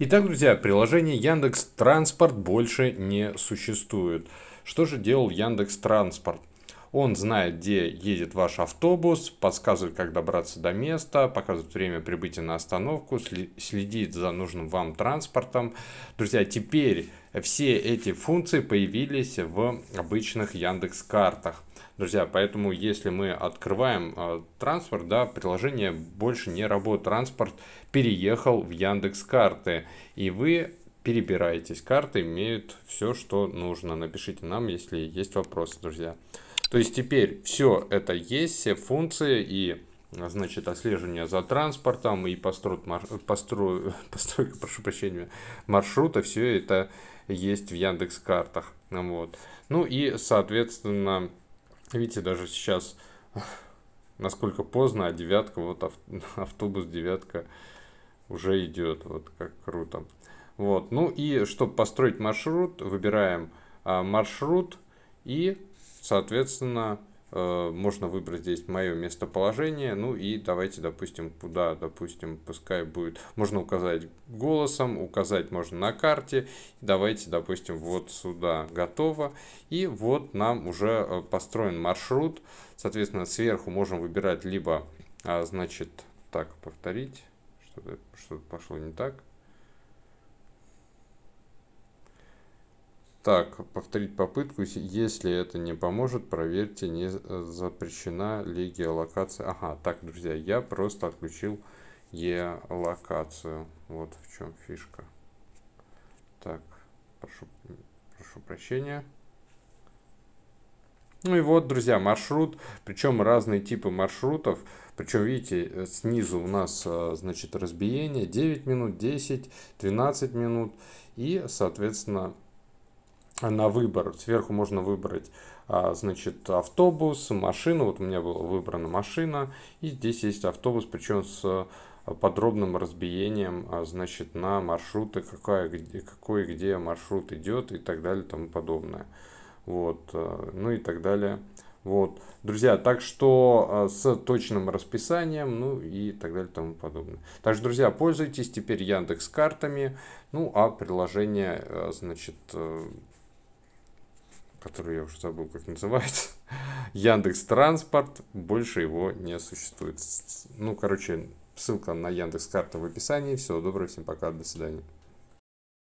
Итак, друзья, приложение Яндекс Транспорт больше не существует. Что же делал Яндекс Транспорт? Он знает, где едет ваш автобус, подсказывает, как добраться до места, показывает время прибытия на остановку, следит за нужным вам транспортом. Друзья, теперь все эти функции появились в обычных Яндекс картах. Друзья, поэтому если мы открываем э, транспорт, да, приложение больше не работает. Транспорт переехал в Яндекс карты, и вы перебираетесь. Карты имеют все, что нужно. Напишите нам, если есть вопросы, друзья. То есть теперь все это есть, все функции и значит, отслеживание за транспортом и построит, мар... постро... постройка, прошу прощения, маршрута, все это есть в Яндекс картах. Вот. Ну и, соответственно, видите, даже сейчас, насколько поздно, а девятка, вот автобус девятка уже идет, вот как круто. Вот, ну и чтобы построить маршрут, выбираем а, маршрут и Соответственно, э, можно выбрать здесь мое местоположение, ну и давайте, допустим, куда, допустим, пускай будет, можно указать голосом, указать можно на карте, давайте, допустим, вот сюда готово, и вот нам уже э, построен маршрут, соответственно, сверху можем выбирать либо, а, значит, так, повторить, что-то что, пошло не так, Так, повторить попытку. Если это не поможет, проверьте, не э, запрещена ли геолокация. Ага, так, друзья, я просто отключил геолокацию. Вот в чем фишка. Так, прошу, прошу прощения. Ну и вот, друзья, маршрут, причем разные типы маршрутов. Причем, видите, э, снизу у нас, э, значит, разбиение 9 минут, 10, 12 минут. И, соответственно, на выбор. Сверху можно выбрать, а, значит, автобус, машину. Вот у меня была выбрана машина. И здесь есть автобус, причем с а, подробным разбиением, а, значит, на маршруты, какая, где, какой где маршрут идет и так далее, и тому подобное. Вот, ну и так далее. Вот, друзья, так что с точным расписанием, ну и так далее, и тому подобное. также друзья, пользуйтесь теперь Яндекс картами, ну а приложение, значит, э, который я уже забыл, как называется, Яндекс Транспорт, больше его не существует. Ну, короче, ссылка на Яндекс Карта в описании. Всего доброго, всем пока, до свидания.